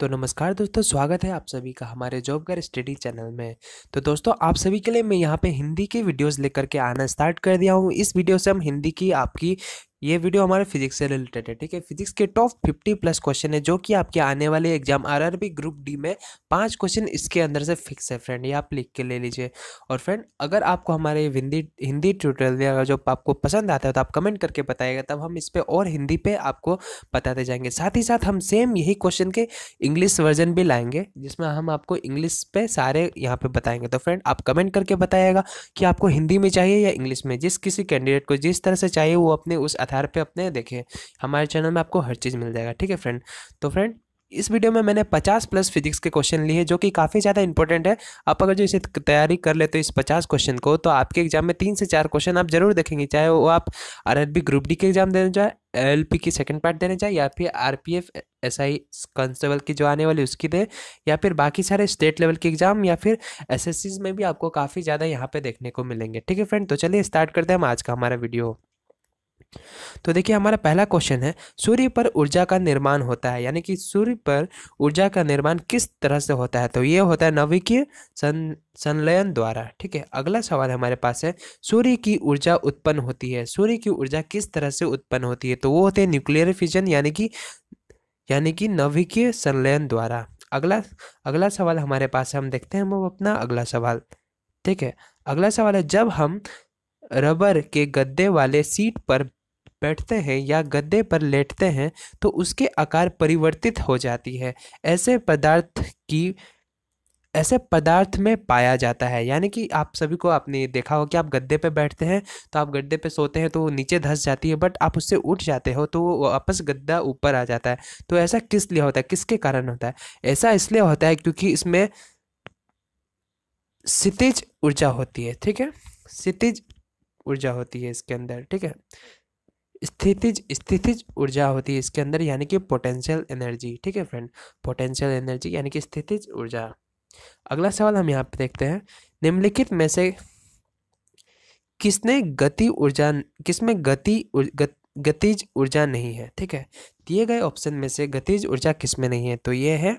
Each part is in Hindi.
तो नमस्कार दोस्तों स्वागत है आप सभी का हमारे जॉब कर स्टडी चैनल में तो दोस्तों आप सभी के लिए मैं यहाँ पे हिंदी की वीडियोस लेकर के आना स्टार्ट कर दिया हूँ इस वीडियो से हम हिंदी की आपकी ये वीडियो हमारे फिजिक्स से रिलेटेड है ठीक है फिजिक्स के टॉप फिफ्टी प्लस क्वेश्चन है जो कि आपके आने वाले एग्जाम आरआरबी ग्रुप डी में पांच क्वेश्चन इसके अंदर से फिक्स है फ्रेंड ये आप लिख के ले लीजिए और फ्रेंड अगर आपको हमारे हिंदी हिंदी ट्यूटोरियल जो आपको पसंद आता है तो आप कमेंट करके बताएगा तब हम इस पर और हिंदी पे आपको बताते जाएंगे साथ ही साथ हम सेम यही क्वेश्चन के इंग्लिश वर्जन भी लाएंगे जिसमें हम आपको इंग्लिश पे सारे यहाँ पे बताएंगे तो फ्रेंड आप कमेंट करके बताएगा कि आपको हिंदी में चाहिए या इंग्लिश में जिस किसी कैंडिडेट को जिस तरह से चाहिए वो अपने उस आधार पे अपने देखें हमारे चैनल में आपको हर चीज़ मिल जाएगा ठीक है फ्रेंड तो फ्रेंड इस वीडियो में मैंने 50 प्लस फिजिक्स के क्वेश्चन लिए जो कि काफ़ी ज़्यादा इंपॉर्टेंट है आप अगर जो इसे तैयारी कर लेते हो इस 50 क्वेश्चन को तो आपके एग्जाम में तीन से चार क्वेश्चन आप जरूर देखेंगे चाहे वो आप आरएलबी ग्रुप डी के एग्जाम देने जाए एल की सेकंड पार्ट देने जाए या फिर R P F S I constable की जो आने वाली उसकी दे या फिर बाकी सारे स्टेट लेवल के एग्जाम या फिर एस में भी आपको काफ़ी ज़्यादा यहाँ पर देखने को मिलेंगे ठीक है फ्रेंड तो चलिए स्टार्ट करते हैं हम आज का हमारा वीडियो तो देखिए हमारा पहला क्वेश्चन है सूर्य पर ऊर्जा का निर्माण होता है यानी कि सूर्य पर ऊर्जा का निर्माण किस तरह से होता है तो ये होता है नवीकीय सन संलयन द्वारा ठीक है अगला सवाल हमारे पास है सूर्य की ऊर्जा उत्पन्न होती है सूर्य की ऊर्जा किस तरह से उत्पन्न होती है तो वो होते हैं न्यूक्लियर फिजन यानी कि यानी कि नवीकीय संलयन द्वारा अगला अगला सवाल हमारे पास है हम देखते हैं वो अपना अगला सवाल ठीक है अगला सवाल है जब हम रबर के गद्दे वाले सीट पर बैठते हैं या गद्दे पर लेटते हैं तो उसके आकार परिवर्तित हो जाती है ऐसे पदार्थ की ऐसे पदार्थ में पाया जाता है यानी कि आप सभी को आपने देखा हो कि आप गद्दे पर बैठते हैं तो आप गद्दे पर सोते हैं तो नीचे धंस जाती है बट आप उससे उठ जाते हो तो वापस गद्दा ऊपर आ जाता है तो ऐसा किस लिए होता है किसके कारण होता है ऐसा इसलिए होता है क्योंकि इसमें सितिज ऊर्जा होती है ठीक है सितिज ऊर्जा होती है इसके अंदर ठीक है स्थितिज स्थितिज ऊर्जा होती है इसके अंदर यानी कि पोटेंशियल एनर्जी ठीक है फ्रेंड पोटेंशियल एनर्जी यानी कि स्थितिज ऊर्जा अगला सवाल हम यहाँ पे देखते हैं निम्नलिखित में से किसने गति ऊर्जा किसमें गति गतिज ऊर्जा नहीं है ठीक है दिए गए ऑप्शन में से गतिज ऊर्जा किसमें नहीं है तो ये है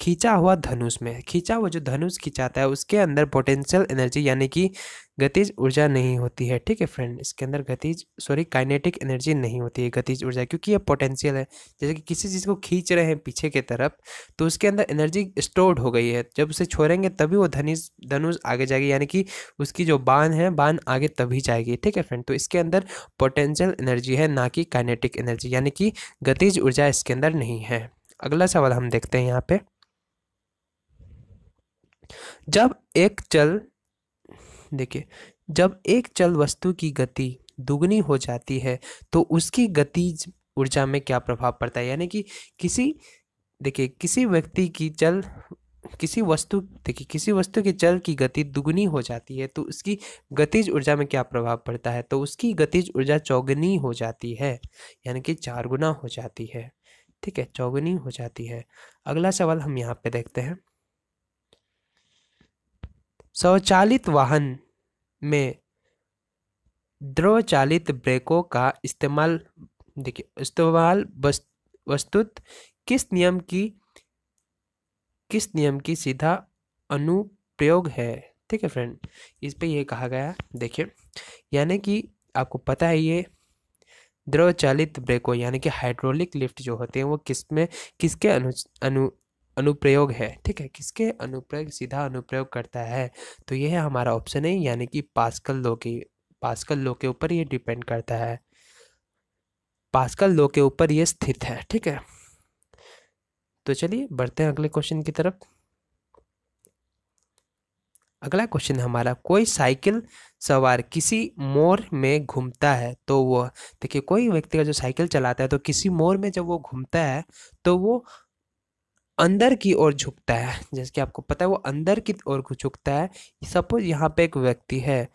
खींचा हुआ धनुष में खींचा हुआ जो धनुष खिंचाता है उसके अंदर पोटेंशियल एनर्जी यानी कि गतिज ऊर्जा नहीं होती है ठीक है फ्रेंड इसके अंदर गतिज सॉरी काइनेटिक एनर्जी नहीं होती है गतिज ऊर्जा क्योंकि ये पोटेंशियल है जैसे कि किसी चीज़ को खींच रहे हैं पीछे की तरफ तो उसके अंदर एनर्जी स्टोर्ड हो गई है जब उसे छोड़ेंगे तभी वो धनुष धनुष आगे जाएगी यानी कि उसकी जो बान है बान आगे तभी जाएगी ठीक है फ्रेंड तो इसके अंदर पोटेंशियल एनर्जी है ना कि काइनेटिक एनर्जी यानी कि गतिज ऊर्जा इसके अंदर नहीं है अगला सवाल हम देखते हैं यहाँ पे जब एक चल देखिए जब एक चल वस्तु की गति दुगनी हो जाती है तो उसकी गति ऊर्जा में क्या प्रभाव पड़ता है यानी कि किसी देखिए किसी व्यक्ति की चल किसी वस्तु देखिए किसी वस्तु की चल की गति दुगनी हो जाती है तो उसकी गतिज ऊर्जा में क्या प्रभाव पड़ता है तो उसकी गतिज ऊर्जा चौगनी हो जाती है यानी कि चार गुना हो जाती है ठीक है चौगनी हो जाती है अगला सवाल हम यहाँ पे देखते हैं स्वचालित वाहन में द्रवचालित ब्रेकों का इस्तेमाल देखिए इस्तेमाल वस्तुत किस नियम की किस नियम की सीधा अनुप्रयोग है ठीक है फ्रेंड इस पे ये कहा गया देखिए यानी कि आपको पता है ये द्रव चालित ब्रेकों यानी कि हाइड्रोलिक लिफ्ट जो होते हैं वो किस में किसके अनु अनु अनुप्रयोग है ठीक है किसके अनुप्रयोग सीधा अनुप्रयोग करता है तो यह हमारा ऑप्शन है यानी कि पास्कल लो के पास्कल लो के ऊपर ये डिपेंड करता है पास्कल लो के ऊपर ये स्थित है ठीक है तो चलिए बढ़ते हैं अगले क्वेश्चन की तरफ अगला क्वेश्चन हमारा कोई साइकिल सवार किसी मोर में घूमता है तो वह देखिए कोई व्यक्ति का जो साइकिल चलाता है तो किसी मोर में जब वो घूमता है तो वो अंदर की ओर झुकता है जैसे कि आपको पता है वो अंदर की ओर झुकता है सपोज यहाँ पे एक व्यक्ति है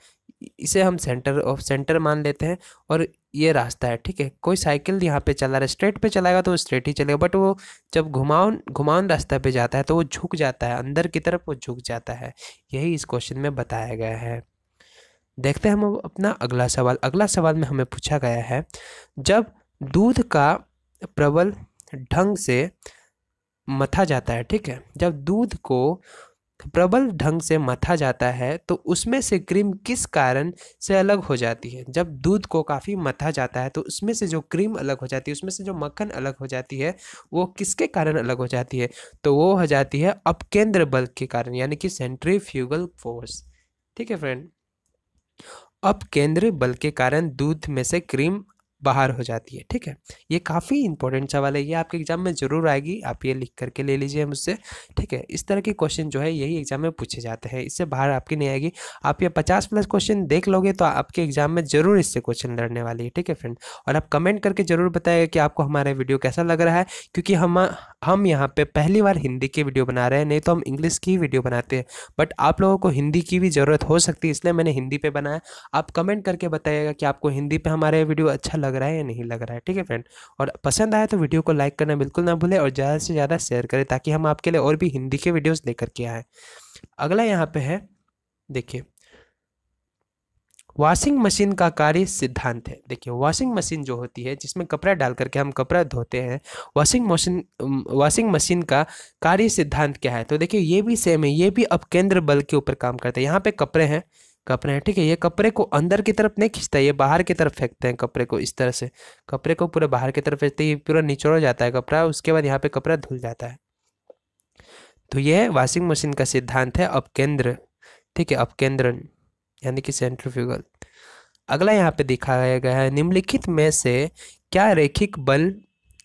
इसे हम सेंटर ऑफ सेंटर मान लेते हैं और ये रास्ता है ठीक है कोई साइकिल यहाँ पे चला रहा है स्ट्रेट पे चलाएगा तो वो स्ट्रेट ही चलेगा बट वो जब घुमाउन घुमाउन रास्ता पे जाता है तो वो झुक जाता है अंदर की तरफ वो झुक जाता है यही इस क्वेश्चन में बताया गया है देखते हैं हम अपना अगला सवाल अगला सवाल में हमें पूछा गया है जब दूध का प्रबल ढंग से मथा जाता है ठीक है जब दूध को प्रबल ढंग से मथा जाता है तो उसमें से क्रीम किस कारण से अलग हो जाती है जब दूध को काफ़ी मथा जाता है तो उसमें से जो क्रीम अलग हो जाती है उसमें से जो मक्खन अलग हो जाती है वो किसके कारण अलग हो जाती है तो वो हो जाती है अपकेंद्र बल के कारण यानी कि सेंट्रीफ्यूगल फोर्स ठीक है फ्रेंड अपकेंद्र बल के कारण दूध में से क्रीम बाहर हो जाती है ठीक है ये काफ़ी इंपॉर्टेंट सवाल है ये आपके एग्जाम में ज़रूर आएगी आप ये लिख करके ले लीजिए मुझसे ठीक है इस तरह के क्वेश्चन जो है यही एग्जाम में पूछे जाते हैं इससे बाहर आपकी नहीं आएगी आप ये पचास प्लस क्वेश्चन देख लोगे तो आपके एग्जाम में ज़रूर इससे क्वेश्चन लड़ने वाली है ठीक है फ्रेंड और आप कमेंट करके ज़रूर बताएगा कि आपको हमारा वीडियो कैसा लग रहा है क्योंकि हम हम यहाँ पर पहली बार हिंदी की वीडियो बना रहे हैं नहीं तो हम इंग्लिश की वीडियो बनाते हैं बट आप लोगों को हिंदी की भी ज़रूरत हो सकती है इसलिए मैंने हिंदी पर बनाया आप कमेंट करके बताइएगा कि आपको हिंदी पर हमारे वीडियो अच्छा लग लग रहा है या नहीं लग रहा है ठीक है फ्रेंड और पसंद आया तो वीडियो को लाइक करना बिल्कुल ना भूलें और ज़्यादा से ज़्यादा शेयर करें ताकि हम आपके लिए और भी हिंदी के वीडियोज़ लेकर के आएँ अगला यहाँ पर है देखिए वॉशिंग मशीन का कार्य सिद्धांत है देखिए वॉशिंग मशीन जो होती है जिसमें कपड़ा डाल करके हम कपड़ा धोते हैं वॉशिंग मशीन वॉशिंग मशीन का कार्य सिद्धांत क्या है तो देखिए ये भी सेम है ये भी अब केंद्र बल के ऊपर काम करता है यहाँ पे कपड़े हैं कपड़े हैं ठीक है ये कपड़े को अंदर की तरफ नहीं खींचता ये बाहर की तरफ फेंकते हैं कपड़े को इस तरह से कपड़े को पूरे बाहर की तरफ फेंकते ये पूरा निचोड़ जाता है कपड़ा उसके बाद यहाँ पे कपड़ा धुल जाता है तो ये वॉशिंग मशीन का सिद्धांत है अपकेंद्र ठीक है अपकेंद्रन यानी कि फ्यूगल अगला यहाँ पे दिखाया गया है निम्नलिखित में से क्या रेखिक बल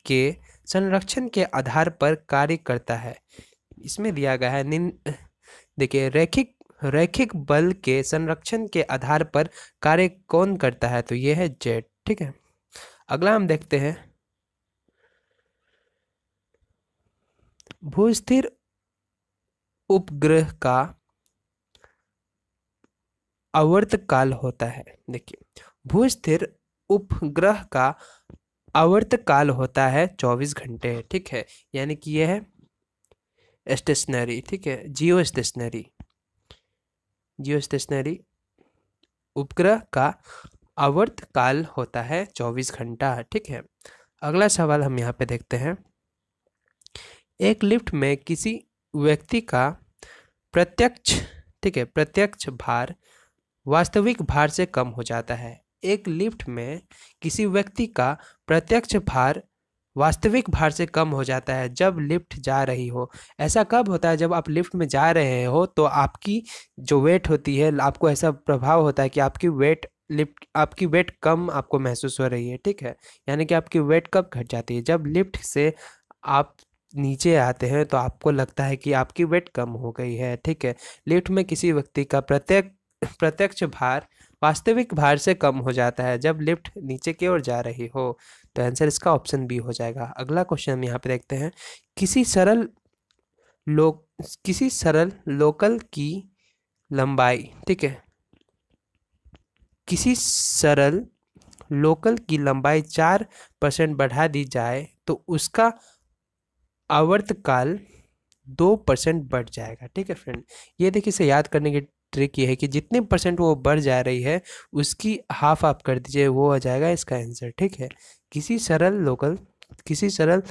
के संरक्षण के आधार पर कार्य करता है इसमें दिया गया है निम्न देखिए रैखिक रैखिक बल के संरक्षण के आधार पर कार्य कौन करता है तो यह है जेट ठीक है अगला हम देखते हैं भूस्थिर उपग्रह का आवर्त काल होता है देखिए भूस्थिर उपग्रह का आवर्त काल होता है चौबीस घंटे ठीक है यानी कि यह है स्टेशनरी ठीक है जियो स्टेशनरी जियो स्टेशनरी उपग्रह का आवर्त काल होता है चौबीस घंटा ठीक है अगला सवाल हम यहाँ पे देखते हैं एक लिफ्ट में किसी व्यक्ति का प्रत्यक्ष ठीक है प्रत्यक्ष भार वास्तविक भार से कम हो जाता है एक लिफ्ट में किसी व्यक्ति का प्रत्यक्ष भार वास्तविक भार से कम हो जाता है जब लिफ्ट जा रही हो ऐसा कब होता है जब आप लिफ्ट में जा रहे हो तो आपकी जो वेट होती है आपको ऐसा प्रभाव होता है कि आपकी वेट लिफ्ट आपकी वेट कम आपको महसूस हो रही है ठीक है यानी कि आपकी वेट कब घट जाती है जब लिफ्ट से आप नीचे आते हैं तो आपको लगता है कि आपकी वेट कम हो गई है ठीक है लिफ्ट में किसी व्यक्ति का प्रत्येक प्रत्यक्ष भार वास्तविक भार से कम हो जाता है जब लिफ्ट नीचे की ओर जा रही हो तो आंसर इसका ऑप्शन बी हो जाएगा अगला क्वेश्चन हम यहाँ पे देखते हैं किसी सरल लो किसी सरल लोकल की लंबाई ठीक है किसी सरल लोकल की लंबाई चार परसेंट बढ़ा दी जाए तो उसका आवर्तकाल दो परसेंट बढ़ जाएगा ठीक है फ्रेंड ये देखिए इसे याद करने की ट्रिक ये है कि जितने परसेंट वो बढ़ जा रही है उसकी हाफ आप कर दीजिए वो आ जाएगा इसका आंसर ठीक है किसी सरल लोकल किसी सरल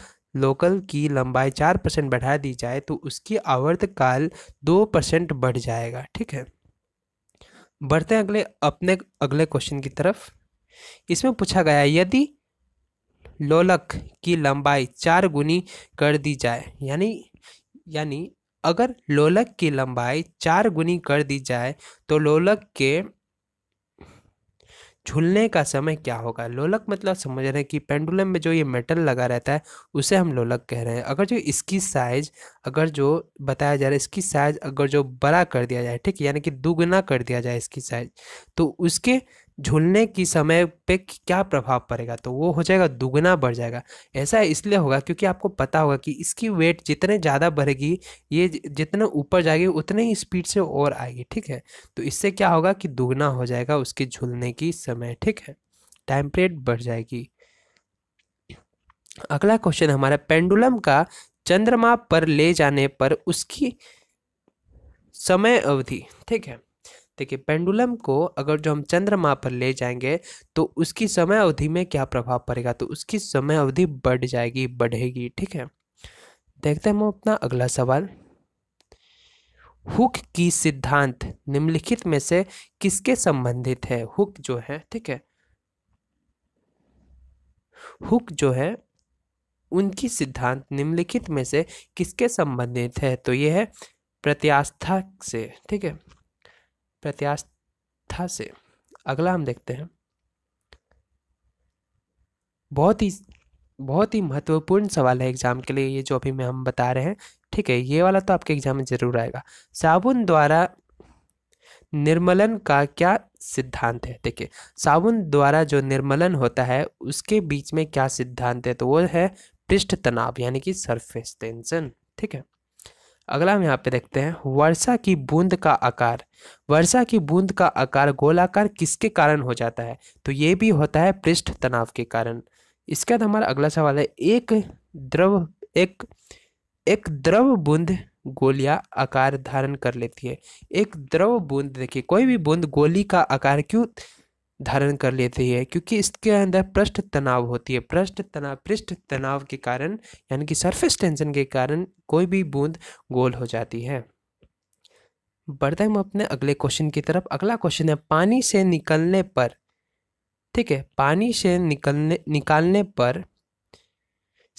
लोकल की लंबाई चार परसेंट बढ़ा दी जाए तो उसकी आवर्तकाल दो परसेंट बढ़ जाएगा ठीक है बढ़ते हैं अगले अपने अगले क्वेश्चन की तरफ इसमें पूछा गया यदि लोलक की लंबाई चार गुनी कर दी जाए यानी यानी अगर लोलक की लंबाई चार गुनी कर दी जाए तो लोलक के झूलने का समय क्या होगा लोलक मतलब समझ रहे हैं कि पेंडुलम में जो ये मेटल लगा रहता है उसे हम लोलक कह रहे हैं अगर जो इसकी साइज अगर जो बताया जा रहा है इसकी साइज अगर जो बड़ा कर दिया जाए ठीक यानी कि दुगना कर दिया जाए इसकी साइज तो उसके झूलने की समय पे क्या प्रभाव पड़ेगा तो वो हो जाएगा दुगना बढ़ जाएगा ऐसा इसलिए होगा क्योंकि आपको पता होगा कि इसकी वेट जितने ज़्यादा बढ़ेगी ये जितने ऊपर जाएगी उतने ही स्पीड से और आएगी ठीक है तो इससे क्या होगा कि दुगना हो जाएगा उसकी झूलने की समय ठीक है टाइम पीरियड बढ़ जाएगी अगला क्वेश्चन हमारा पेंडुलम का चंद्रमा पर ले जाने पर उसकी समय अवधि ठीक है देखिए पेंडुलम को अगर जो हम चंद्रमा पर ले जाएंगे तो उसकी समय अवधि में क्या प्रभाव पड़ेगा तो उसकी समय अवधि बढ़ जाएगी बढ़ेगी ठीक है देखते हैं हम अपना अगला सवाल हुक की सिद्धांत निम्नलिखित में से किसके संबंधित है हुक जो है ठीक है हुक जो है उनकी सिद्धांत निम्नलिखित में से किसके संबंधित है तो यह है प्रत्यास्था से ठीक है प्रत्यास्था से अगला हम देखते हैं बहुत ही बहुत ही महत्वपूर्ण सवाल है एग्जाम के लिए ये जो अभी मैं हम बता रहे हैं ठीक है ये वाला तो आपके एग्जाम में जरूर आएगा साबुन द्वारा निर्मलन का क्या सिद्धांत है देखिए साबुन द्वारा जो निर्मलन होता है उसके बीच में क्या सिद्धांत है तो वो है पृष्ठ तनाव यानी कि सरफेस टेंशन ठीक है अगला हम यहाँ पे देखते हैं वर्षा की बूंद का आकार वर्षा की बूंद का आकार गोलाकार किसके कारण हो जाता है तो ये भी होता है पृष्ठ तनाव के कारण इसके बाद हमारा अगला सवाल है एक द्रव एक एक द्रव बूंद गोलिया आकार धारण कर लेती है एक द्रव बूंद देखिए कोई भी बूंद गोली का आकार क्यों धारण कर लेती है क्योंकि इसके अंदर पृष्ठ तनाव होती है पृष्ठ तनाव पृष्ठ तनाव के कारण यानी कि सरफेस टेंशन के कारण कोई भी बूंद गोल हो जाती है बढ़ते हम अपने अगले क्वेश्चन की तरफ अगला क्वेश्चन है पानी से निकलने पर ठीक है पानी से निकलने निकालने पर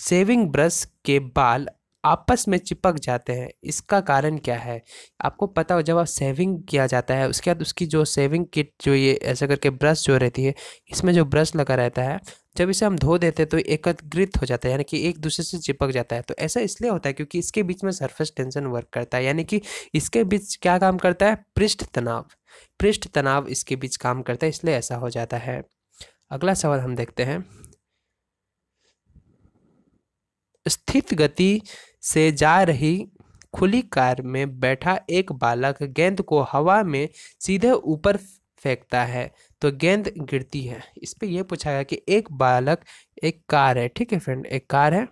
सेविंग ब्रश के बाल आपस में चिपक जाते हैं इसका कारण क्या है आपको पता हो जब आप सेविंग किया जाता है उसके बाद उसकी जो सेविंग किट जो ये ऐसा करके ब्रश जो रहती है इसमें जो ब्रश लगा रहता है जब इसे हम धो देते हैं तो एकत्रित हो जाता है यानी कि एक दूसरे से चिपक जाता है तो ऐसा इसलिए होता है क्योंकि इसके बीच में सरफेस टेंशन वर्क करता है यानी कि इसके बीच क्या काम करता है पृष्ठ तनाव पृष्ठ तनाव इसके बीच काम करता है इसलिए ऐसा हो जाता है अगला सवाल हम देखते हैं स्थित गति से जा रही खुली कार में बैठा एक बालक गेंद को हवा में सीधे ऊपर फेंकता है तो गेंद गिरती है इस पे ये पूछा गया कि एक बालक एक कार है ठीक है फ्रेंड एक कार है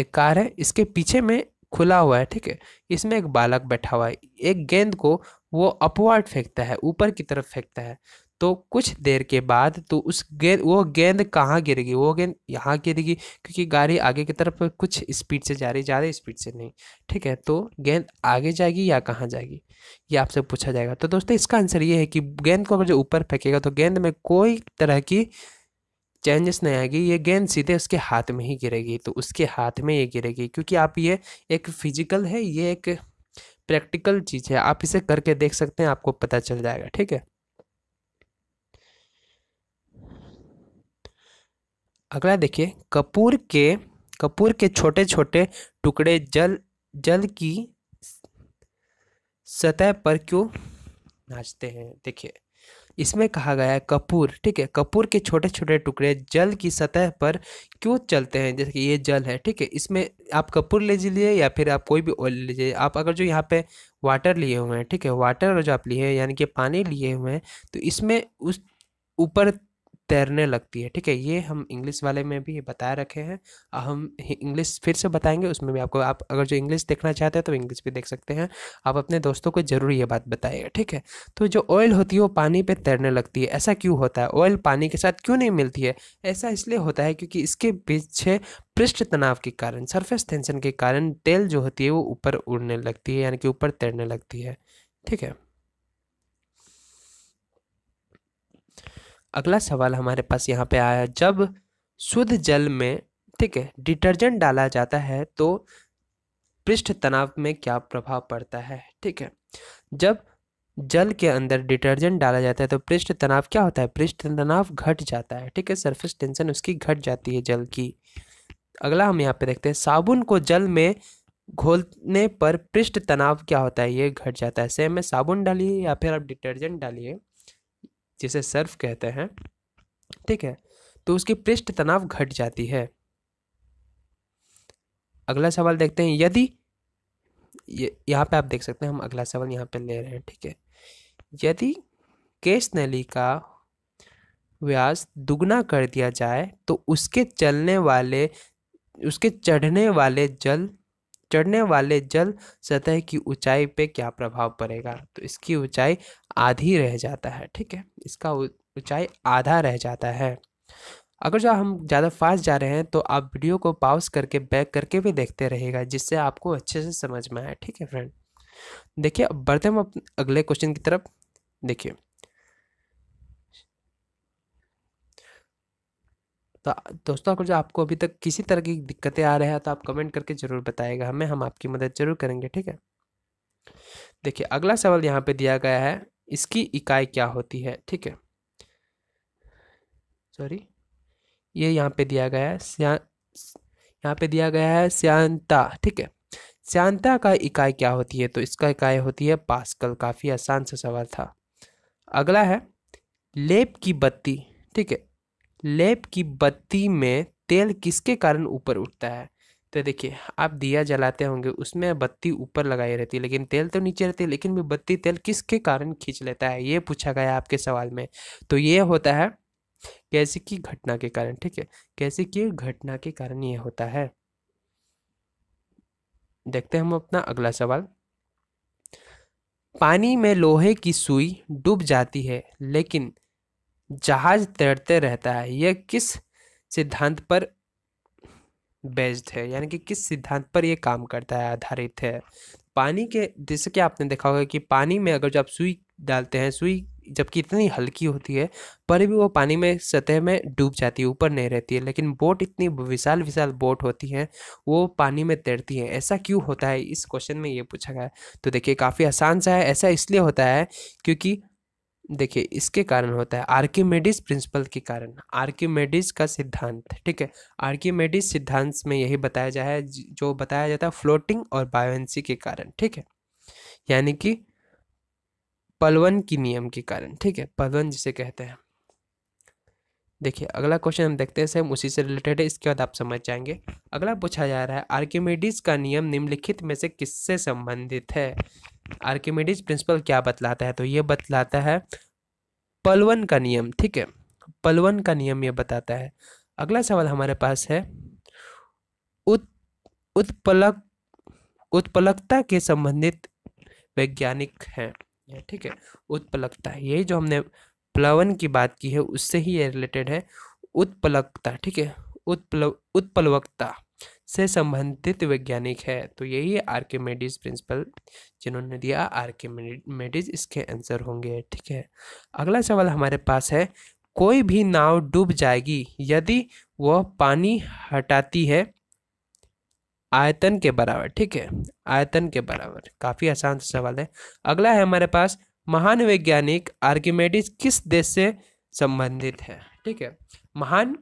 एक कार है इसके पीछे में खुला हुआ है ठीक है इसमें एक बालक बैठा हुआ है एक गेंद को वो अपवर्ड फेंकता है ऊपर की तरफ फेंकता है तो कुछ देर के बाद तो उस गेंद वो गेंद कहाँ गिरेगी वो गेंद यहाँ गिरेगी क्योंकि गाड़ी आगे की तरफ कुछ स्पीड से जा रही ज़्यादा स्पीड से नहीं ठीक है तो गेंद आगे जाएगी या कहाँ जाएगी ये आपसे पूछा जाएगा तो दोस्तों इसका आंसर ये है कि गेंद को अगर जो ऊपर फेंकेगा तो गेंद में कोई तरह की चेंजेस नहीं आएगी ये गेंद सीधे उसके हाथ में ही गिरेगी तो उसके हाथ में ये गिरेगी क्योंकि आप ये एक फिजिकल है ये एक प्रैक्टिकल चीज़ है आप इसे करके देख सकते हैं आपको पता चल जाएगा ठीक है अगला देखिए कपूर के कपूर के छोटे छोटे टुकड़े जल जल की सतह पर क्यों नाचते हैं देखिए इसमें कहा गया है कपूर ठीक है कपूर के छोटे छोटे टुकड़े जल की सतह पर क्यों चलते हैं जैसे कि ये जल है ठीक है इसमें आप कपूर ले लीजिए या फिर आप कोई भी ऑयल लीजिए आप अगर जो यहाँ पे वाटर लिए हुए हैं ठीक है वाटर जो आप लिए हैं यानी कि पानी लिए हुए हैं तो इसमें उस ऊपर तैरने लगती है ठीक है ये हम इंग्लिश वाले में भी बताए रखे हैं हम इंग्लिश फिर से बताएंगे उसमें भी आपको आप अगर जो इंग्लिश देखना चाहते हैं तो इंग्लिश भी देख सकते हैं आप अपने दोस्तों को ज़रूर ये बात बताइए ठीक है तो जो ऑयल होती है वो पानी पर तैरने लगती है ऐसा क्यों होता है ऑयल पानी के साथ क्यों नहीं मिलती है ऐसा इसलिए होता है क्योंकि इसके पीछे पृष्ठ तनाव के कारण सरफेस टेंशन के कारण तेल जो होती है वो ऊपर उड़ने लगती है यानी कि ऊपर तैरने लगती है ठीक है अगला सवाल हमारे पास यहाँ पे आया जब शुद्ध जल में ठीक है डिटर्जेंट डाला जाता है तो पृष्ठ तनाव में क्या प्रभाव पड़ता है ठीक है जब जल के अंदर डिटर्जेंट डाला जाता है तो पृष्ठ तनाव क्या होता है पृष्ठ तनाव घट जाता है ठीक है सरफेस टेंशन उसकी घट जाती है जल की अगला हम यहाँ पे देखते हैं साबुन को जल में घोलने पर पृष्ठ तनाव क्या होता है ये घट जाता है सेम में साबुन डालिए या फिर आप डिटर्जेंट डालिए जिसे सर्फ कहते हैं ठीक है तो उसकी पृष्ठ तनाव घट जाती है अगला सवाल देखते हैं यदि यहाँ पे आप देख सकते हैं हम अगला सवाल यहाँ पे ले रहे हैं ठीक है यदि केश नली का व्यास दुगना कर दिया जाए तो उसके चलने वाले उसके चढ़ने वाले जल चढ़ने वाले जल सतह की ऊंचाई पे क्या प्रभाव पड़ेगा तो इसकी ऊंचाई आधी रह जाता है ठीक है इसका ऊंचाई आधा रह जाता है अगर जो हम ज़्यादा फास्ट जा रहे हैं तो आप वीडियो को पाउस करके बैक करके भी देखते रहेगा जिससे आपको अच्छे से समझ में आए ठीक है फ्रेंड देखिए अब बढ़ते हम अगले क्वेश्चन की तरफ देखिए तो दोस्तों अगर जो आपको अभी तक किसी तरह की दिक्कतें आ रही है तो आप कमेंट करके ज़रूर बताएगा हमें हम आपकी मदद ज़रूर करेंगे ठीक है देखिए अगला सवाल यहाँ पे दिया गया है इसकी इकाई क्या होती है ठीक है सॉरी ये यहाँ पे दिया गया है यहाँ पे दिया गया है श्यांता ठीक है श्यांता का इकाई क्या होती है तो इसका इकाई होती है पास्कल काफ़ी आसान सा सवाल था अगला है लेप की बत्ती ठीक है लेप की बत्ती में तेल किसके कारण ऊपर उठता है तो देखिए आप दिया जलाते होंगे उसमें बत्ती ऊपर लगाई रहती है लेकिन तेल तो नीचे रहती है लेकिन भी बत्ती तेल किसके कारण खींच लेता है ये पूछा गया आपके सवाल में तो ये होता है कैसे की घटना के कारण ठीक है कैसे की घटना के कारण ये होता है देखते हैं हम अपना अगला सवाल पानी में लोहे की सुई डूब जाती है लेकिन जहाज तैरते रहता है यह किस सिद्धांत पर बेस्ड है यानी कि किस सिद्धांत पर ये काम करता है आधारित है पानी के जैसे कि आपने देखा होगा कि पानी में अगर जब सुई डालते हैं सुई जबकि इतनी हल्की होती है पर भी वो पानी में सतह में डूब जाती है ऊपर नहीं रहती है लेकिन बोट इतनी विशाल विशाल बोट होती है वो पानी में तैरती है ऐसा क्यों होता है इस क्वेश्चन में ये पूछा गया है तो देखिए काफ़ी आसान सा है ऐसा इसलिए होता है क्योंकि देखिए इसके कारण होता है आर्किमेडिस प्रिंसिपल के कारण आर्किमेडिस का सिद्धांत ठीक है आर्किमेडिस सिद्धांत में यही बताया जाए जो बताया जाता है फ्लोटिंग और बायोन्सी के कारण ठीक है यानी कि पलवन की नियम के कारण ठीक है पलवन जिसे कहते हैं देखिए अगला क्वेश्चन हम देखते हैं सेम उसी से रिलेटेड है इसके बाद आप समझ जाएंगे अगला पूछा जा रहा है आर्किमेडिस का नियम निम्नलिखित में से किससे संबंधित है आर्किमिडीज प्रिंसिपल क्या बतलाता है तो ये बतलाता है पलवन का नियम ठीक है पलवन का नियम ये बताता है अगला सवाल हमारे पास है उत उत्पलक उत्पलकता के संबंधित वैज्ञानिक हैं ठीक है उत्पलकता ये जो हमने प्लवन की बात की है उससे ही ये रिलेटेड है उत्पलकता ठीक है उत्पल उत्पलवकता से संबंधित वैज्ञानिक है तो यही आर्किमेडिस प्रिंसिपल जिन्होंने दिया आर्किमेडिस इसके आंसर होंगे ठीक है अगला सवाल हमारे पास है कोई भी नाव डूब जाएगी यदि वह पानी हटाती है आयतन के बराबर ठीक है आयतन के बराबर काफ़ी आसान सवाल है अगला है हमारे पास महान वैज्ञानिक आर्किमेडिस किस देश से संबंधित है ठीक है महान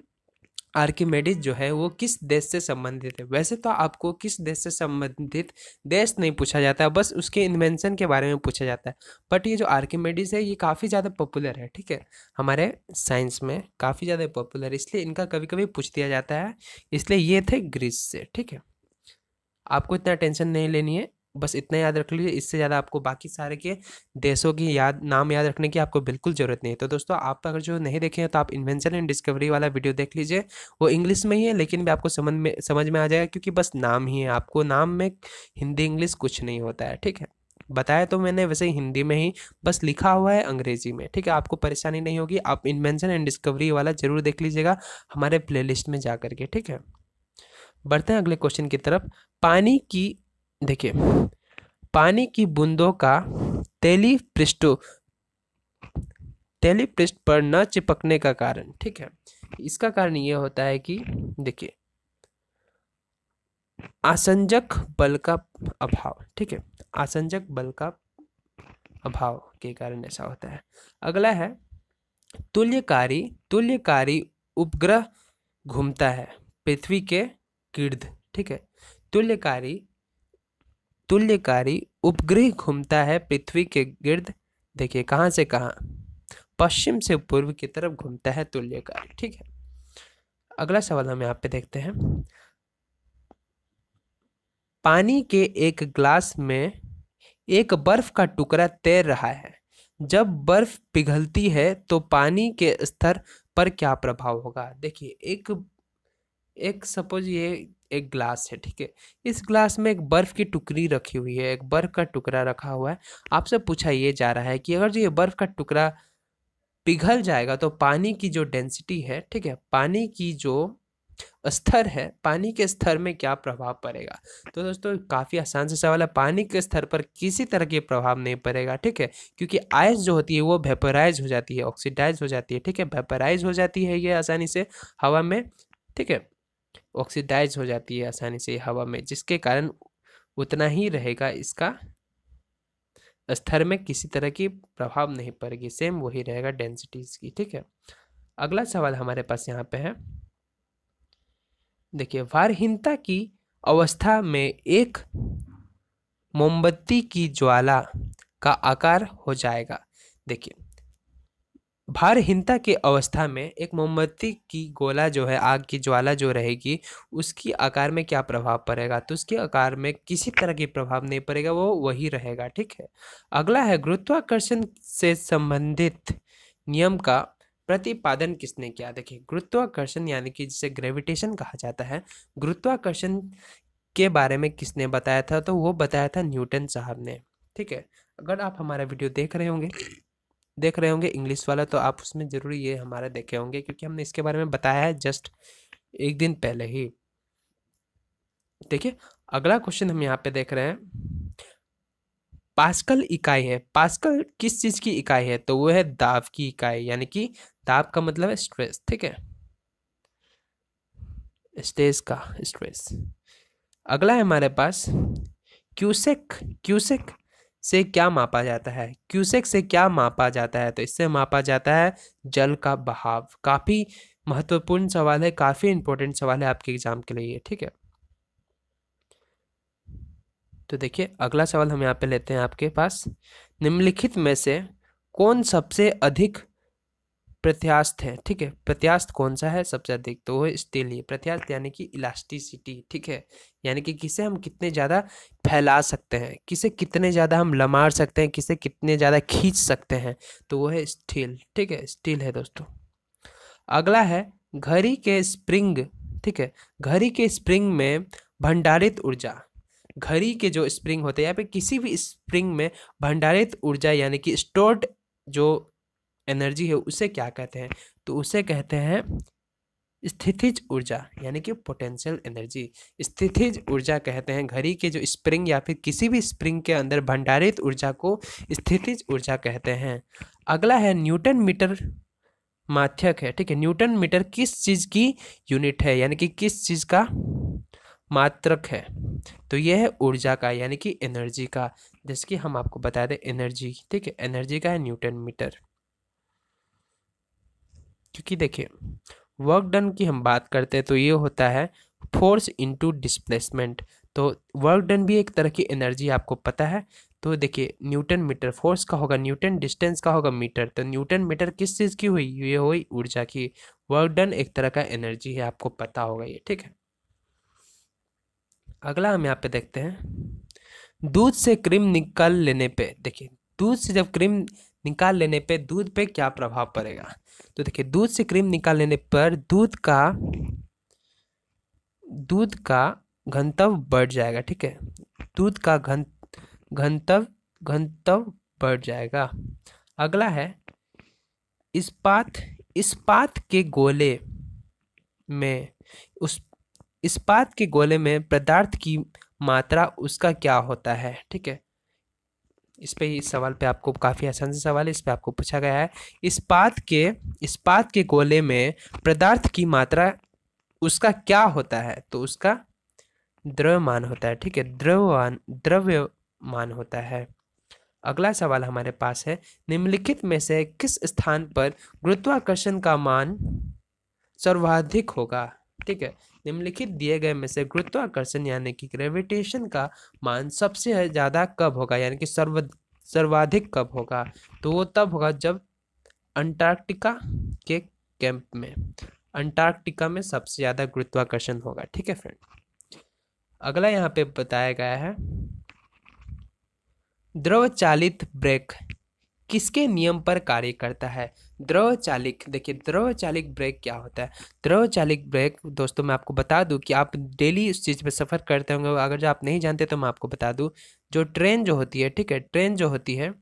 आर्किमेडिस जो है वो किस देश से संबंधित है वैसे तो आपको किस देश से संबंधित देश नहीं पूछा जाता है बस उसके इन्वेंशन के बारे में पूछा जाता है बट ये जो आर्किमेडिस है ये काफ़ी ज़्यादा पॉपुलर है ठीक है हमारे साइंस में काफ़ी ज़्यादा पॉपुलर इसलिए इनका कभी कभी पूछ दिया जाता है इसलिए ये थे ग्रीस से ठीक है आपको इतना टेंशन नहीं लेनी है बस इतना याद रख लीजिए इससे ज़्यादा आपको बाकी सारे के देशों की याद नाम याद रखने की आपको बिल्कुल ज़रूरत नहीं है तो दोस्तों आप अगर जो नहीं देखे हैं तो आप इन्वेंशन एंड डिस्कवरी वाला वीडियो देख लीजिए वो इंग्लिश में ही है लेकिन भी आपको समझ में समझ में आ जाएगा क्योंकि बस नाम ही है आपको नाम में हिंदी इंग्लिश कुछ नहीं होता है ठीक है बताया तो मैंने वैसे ही हिंदी में ही बस लिखा हुआ है अंग्रेजी में ठीक है आपको परेशानी नहीं होगी आप इन्वेंशन एंड डिस्कवरी वाला जरूर देख लीजिएगा हमारे प्लेलिस्ट में जा करके ठीक है बढ़ते हैं अगले क्वेश्चन की तरफ पानी की देखिए पानी की बूंदों का तेली पृष्ठों तेली पृष्ठ पर न चिपकने का कारण ठीक है इसका कारण यह होता है कि देखिए आसंजक बल का अभाव ठीक है आसंजक बल का अभाव के कारण ऐसा होता है अगला है तुल्यकारी तुल्यकारी उपग्रह घूमता है पृथ्वी के गिर्द ठीक है तुल्यकारी तुल्यकारी उपग्रह घूमता है पृथ्वी के गिर्द देखिए कहाँ से कहाँ पश्चिम से पूर्व की तरफ घूमता है तुल्यकारी ठीक है अगला सवाल हम यहाँ पे देखते हैं पानी के एक ग्लास में एक बर्फ का टुकड़ा तैर रहा है जब बर्फ पिघलती है तो पानी के स्तर पर क्या प्रभाव होगा देखिए एक एक सपोज ये एक ग्लास है ठीक है इस ग्लास में एक बर्फ़ की टुकड़ी रखी हुई है एक बर्फ़ का टुकड़ा रखा हुआ है आपसे पूछा ये जा रहा है कि अगर जो ये बर्फ़ का टुकड़ा पिघल जाएगा तो पानी की जो डेंसिटी है ठीक है पानी की जो स्तर है पानी के स्तर में क्या प्रभाव पड़ेगा तो दोस्तों काफ़ी आसान से सवाल है पानी के स्तर पर किसी तरह के प्रभाव नहीं पड़ेगा ठीक है क्योंकि आइस जो होती है वो वेपराइज हो जाती है ऑक्सीडाइज हो जाती है ठीक है वेपराइज हो जाती है ये आसानी से हवा में ठीक है ऑक्सीडाइज हो जाती है आसानी से हवा में जिसके कारण उतना ही रहेगा इसका स्तर में किसी तरह की प्रभाव नहीं पड़ेगी सेम वही रहेगा डेंसिटीज की ठीक है अगला सवाल हमारे पास यहाँ पे है देखिए वारहीनता की अवस्था में एक मोमबत्ती की ज्वाला का आकार हो जाएगा देखिए भारहीनता की अवस्था में एक मोमबत्ती की गोला जो है आग की ज्वाला जो रहेगी उसकी आकार में क्या प्रभाव पड़ेगा तो उसके आकार में किसी तरह की प्रभाव नहीं पड़ेगा वो वही रहेगा ठीक है अगला है गुरुत्वाकर्षण से संबंधित नियम का प्रतिपादन किसने किया देखिए गुरुत्वाकर्षण यानी कि जिसे ग्रेविटेशन कहा जाता है गुरुत्वाकर्षण के बारे में किसने बताया था तो वो बताया था न्यूटन साहब ने ठीक है अगर आप हमारा वीडियो देख रहे होंगे देख रहे होंगे इंग्लिश वाला तो आप उसमें जरूरी ये हमारे देखे होंगे क्योंकि हमने इसके बारे में बताया है जस्ट एक दिन पहले ही देखिए अगला क्वेश्चन हम यहाँ पे देख रहे हैं पास्कल इकाई है पास्कल किस चीज़ की इकाई है तो वो है दाब की इकाई यानी कि दाब का मतलब है स्ट्रेस ठीक है स्टेज का स्ट्रेस अगला है हमारे पास क्यूसेक क्यूसेक से क्या मापा जाता है क्यूसेक से क्या मापा जाता है तो इससे मापा जाता है जल का बहाव काफ़ी महत्वपूर्ण सवाल है काफ़ी इंपॉर्टेंट सवाल है आपके एग्जाम के लिए ठीक है तो देखिए अगला सवाल हम यहाँ पे लेते हैं आपके पास निम्नलिखित में से कौन सबसे अधिक प्रत्यास्थ है ठीक है प्रत्यास्थ कौन सा है सबसे अधिक तो वो है ही प्रत्यास्थ यानी कि इलास्टिसिटी ठीक है यानी कि किसे हम कितने ज़्यादा फैला सकते हैं किसे कितने ज़्यादा हम लमार सकते हैं किसे कितने ज़्यादा खींच सकते हैं तो वो है स्टील ठीक है स्टील है दोस्तों अगला है घड़ी के स्प्रिंग ठीक है घड़ी के स्प्रिंग में भंडारित ऊर्जा घड़ी के जो स्प्रिंग होते हैं या फिर किसी भी स्प्रिंग में भंडारित ऊर्जा यानी कि स्टोर्ड जो एनर्जी है उसे क्या कहते हैं तो उसे कहते हैं स्थितिज ऊर्जा यानी कि पोटेंशियल एनर्जी स्थितिज ऊर्जा कहते हैं घड़ी के जो स्प्रिंग या फिर किसी भी स्प्रिंग के अंदर भंडारित ऊर्जा को स्थितिज ऊर्जा कहते हैं अगला है न्यूटन मीटर माध्यक है ठीक है न्यूटन मीटर किस चीज़ की यूनिट है यानी कि किस चीज़ का मात्रक है तो यह है ऊर्जा का यानी कि एनर्जी का जैसे कि हम आपको बता दें एनर्जी ठीक है एनर्जी का है न्यूटन मीटर क्योंकि देखिए वर्क डन की हम बात करते हैं तो ये होता है फोर्स इनटू डिस्प्लेसमेंट तो वर्क डन भी एक तरह की एनर्जी आपको पता है तो देखिए न्यूटन मीटर फोर्स का होगा न्यूटन डिस्टेंस का होगा मीटर तो न्यूटन मीटर किस चीज़ की हुई ये हुई ऊर्जा की वर्क डन एक तरह का एनर्जी है आपको पता होगा ये ठीक है अगला हम यहाँ पे देखते हैं दूध से क्रीम निकाल लेने पे देखिए दूध से जब क्रीम निकाल लेने पे दूध पे क्या प्रभाव पड़ेगा तो देखिए दूध से क्रीम निकाल लेने पर दूध का दूध का घनत्व बढ़ जाएगा ठीक है दूध का घन घनत्व घनत्व बढ़ जाएगा अगला है इस्पात इस्पात के गोले में उस इस्पात के गोले में पदार्थ की मात्रा उसका क्या होता है ठीक है इस पे इस सवाल पे आपको काफ़ी आसान से सवाल है इस पे आपको पूछा गया है इस्पात के इस्पात के गोले में पदार्थ की मात्रा उसका क्या होता है तो उसका द्रव्यमान होता है ठीक है द्रव्यमान द्रव्यमान होता है अगला सवाल हमारे पास है निम्नलिखित में से किस स्थान पर गुरुत्वाकर्षण का मान सर्वाधिक होगा ठीक है निम्नलिखित दिए गए में से गुरुत्वाकर्षण यानी कि ग्रेविटेशन का मान सबसे ज़्यादा कब होगा यानी कि सर्व सर्वाधिक कब होगा तो वो तब होगा जब अंटार्कटिका के कैंप में अंटार्कटिका में सबसे ज़्यादा गुरुत्वाकर्षण होगा ठीक है फ्रेंड अगला यहाँ पे बताया गया है द्रव चालित ब्रेक किसके नियम पर कार्य करता है द्रव चालिक देखिए द्रव चालिक ब्रेक क्या होता है द्रव चालिक ब्रेक दोस्तों मैं आपको बता दूं कि आप डेली उस चीज़ पे सफ़र करते होंगे अगर जो आप नहीं जानते तो मैं आपको बता दूं जो ट्रेन जो होती है ठीक है ट्रेन जो होती है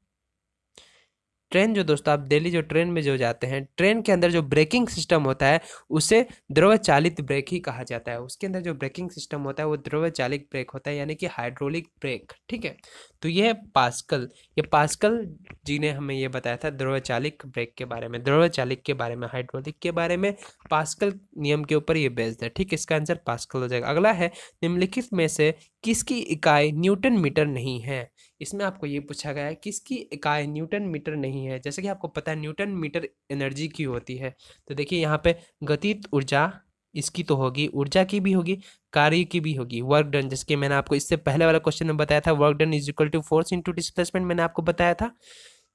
ट्रेन जो दोस्तों आप डेली जो ट्रेन में जो जाते हैं ट्रेन के अंदर जो ब्रेकिंग सिस्टम होता है उसे द्रव चालित ब्रेक ही कहा जाता है उसके अंदर जो ब्रेकिंग सिस्टम होता है वो द्रव चालित ब्रेक होता है यानी कि हाइड्रोलिक ब्रेक ठीक है तो ये पास्कल ये पास्कल जी ने हमें ये बताया था द्रवचालिक ब्रेक के बारे में द्रवचालिक के बारे में हाइड्रोलिक के बारे में पास्कल नियम के ऊपर ये बेस्ड है ठीक है इसका आंसर पास्कल हो जाएगा अगला है निम्नलिखित में से किसकी इकाई न्यूटन मीटर नहीं है इसमें आपको ये पूछा गया है किसकी इकाई न्यूटन मीटर नहीं है जैसे कि आपको पता है न्यूटन मीटर एनर्जी की होती है तो देखिए यहाँ पे गतित ऊर्जा इसकी तो होगी ऊर्जा की भी होगी कार्य की भी होगी वर्क डन जैसे कि मैंने आपको इससे पहले वाला क्वेश्चन में बताया था work done is equal to force into displacement मैंने आपको बताया था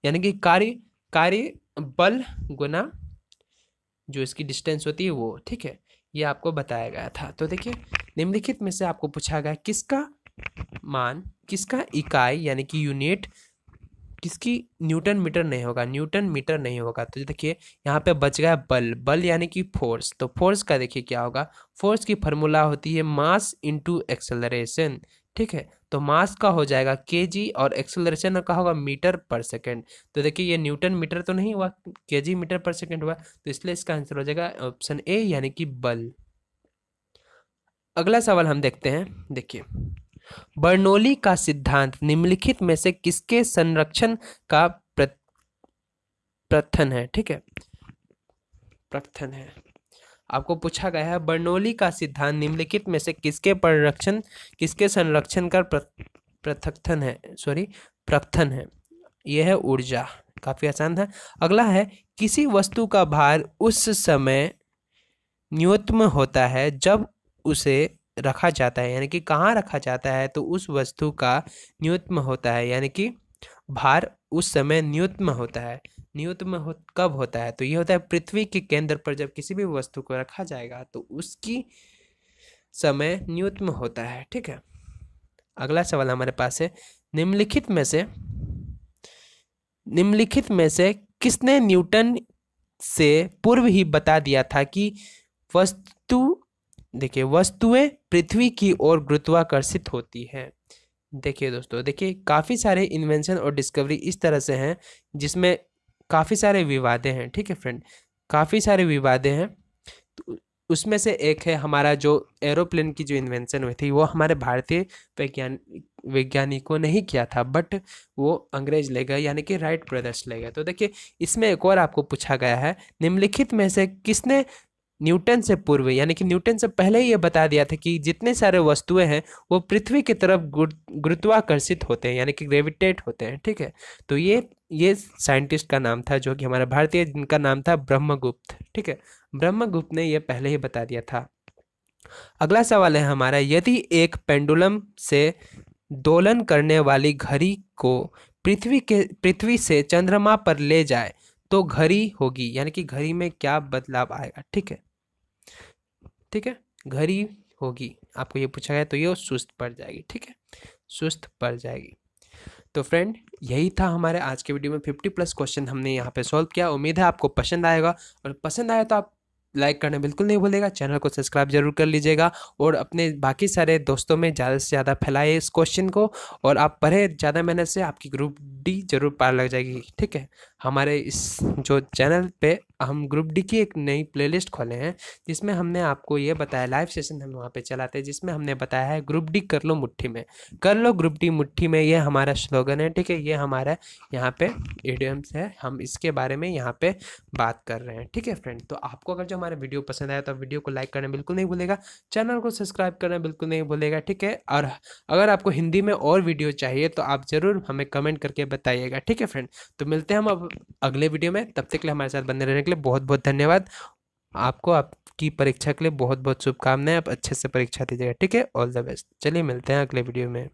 यानी कि कार्य कार्य बल गुना जो इसकी डिस्टेंस होती है वो ठीक है ये आपको बताया गया था तो देखिए निम्नलिखित में से आपको पूछा गया किसका मान किसका इकाई यानी कि यूनिट किसकी न्यूटन मीटर नहीं होगा न्यूटन मीटर नहीं होगा तो देखिए यहाँ पे बच गया बल बल यानी कि फोर्स तो फोर्स का देखिए क्या होगा फोर्स की फॉर्मूला होती है मास इंटू एक्सेलरेशन ठीक है तो मास का हो जाएगा के जी और एक्सेलरेशन का होगा मीटर पर सेकेंड तो देखिए ये न्यूटन मीटर तो नहीं हुआ के जी मीटर पर सेकेंड हुआ तो इसलिए इसका आंसर हो जाएगा ऑप्शन ए यानी कि बल अगला सवाल हम देखते हैं देखिए बर्नोली का सिद्धांत निम्नलिखित में से किसके संरक्षण का प्रथन है ठीक है प्रथन है आपको पूछा गया है बर्नोली का सिद्धांत निम्नलिखित में से किसके परिरक्षण किसके संरक्षण का प्रथक्थन है सॉरी प्रथन है यह है ऊर्जा काफ़ी आसान था अगला है किसी वस्तु का भार उस समय न्यूनतम होता है जब उसे रखा जाता है यानी कि कहाँ रखा जाता है तो उस वस्तु का न्यूनतम होता है यानी कि भार उस समय न्यूनतम होता है न्यूनतम हो, कब होता है तो ये होता है पृथ्वी के केंद्र पर जब किसी भी वस्तु को रखा जाएगा तो उसकी समय न्यूनतम होता है ठीक है अगला सवाल हमारे पास है निम्नलिखित में से निम्नलिखित में से किसने न्यूटन से पूर्व ही बता दिया था कि वस्तु देखिए वस्तुएं पृथ्वी की ओर गुरुत्वाकर्षित होती हैं देखिए दोस्तों देखिए काफ़ी सारे इन्वेंशन और डिस्कवरी इस तरह से हैं जिसमें काफ़ी सारे विवादे हैं ठीक है फ्रेंड काफ़ी सारे विवादे हैं तो उसमें से एक है हमारा जो एरोप्लेन की जो इन्वेंशन हुई थी वो हमारे भारतीय वैज्ञान वैज्ञानिकों ने ही किया था बट वो अंग्रेज ले गए यानी कि राइट ब्रदर्स ले गए तो देखिए इसमें एक और आपको पूछा गया है निम्नलिखित में से किसने न्यूटन से पूर्व यानी कि न्यूटन से पहले ही ये बता दिया था कि जितने सारे वस्तुएं हैं वो पृथ्वी की तरफ गुरुत्वाकर्षित होते हैं यानी कि ग्रेविटेट होते हैं ठीक है तो ये ये साइंटिस्ट का नाम था जो कि हमारा भारतीय जिनका नाम था ब्रह्मगुप्त ठीक है ब्रह्मगुप्त ने यह पहले ही बता दिया था अगला सवाल है हमारा यदि एक पेंडुलम से दोलन करने वाली घड़ी को पृथ्वी के पृथ्वी से चंद्रमा पर ले जाए तो घड़ी होगी यानी कि घड़ी में क्या बदलाव आएगा ठीक है ठीक है घरी होगी आपको ये पूछा गया तो ये सुस्त पड़ जाएगी ठीक है सुस्त पड़ जाएगी तो फ्रेंड यही था हमारे आज के वीडियो में फिफ्टी प्लस क्वेश्चन हमने यहाँ पे सॉल्व किया उम्मीद है आपको पसंद आएगा और पसंद आया तो आप लाइक करना बिल्कुल नहीं भूलेगा चैनल को सब्सक्राइब जरूर कर लीजिएगा और अपने बाकी सारे दोस्तों में ज़्यादा से ज़्यादा फैलाए इस क्वेश्चन को और आप पढ़े ज़्यादा मेहनत से आपकी ग्रुप डी जरूर पार लग जाएगी ठीक है हमारे इस जो चैनल पे हम ग्रुप डी की एक नई प्लेलिस्ट खोले हैं जिसमें हमने आपको ये बताया लाइव सेशन हम वहाँ पे चलाते हैं जिसमें हमने बताया है ग्रुप डी कर लो मुट्ठी में कर लो ग्रुप डी मुट्ठी में ये हमारा स्लोगन है ठीक है ये हमारा यहाँ पे एडियम्स है हम इसके बारे में यहाँ पे बात कर रहे हैं ठीक है फ्रेंड तो आपको अगर जो हमारे वीडियो पसंद आया तो वीडियो को लाइक करना बिल्कुल नहीं भूलेगा चैनल को सब्सक्राइब करना बिल्कुल नहीं भूलेगा ठीक है और अगर आपको हिंदी में और वीडियो चाहिए तो आप ज़रूर हमें कमेंट करके बताइएगा ठीक है फ्रेंड तो मिलते हैं हम अब अगले वीडियो में तब तक के लिए हमारे साथ बने रहने के के लिए बहुत बहुत धन्यवाद आपको आपकी परीक्षा के लिए बहुत बहुत शुभकामनाएं आप अच्छे से परीक्षा दीजिएगा ठीक है ऑल द बेस्ट चलिए मिलते हैं अगले वीडियो में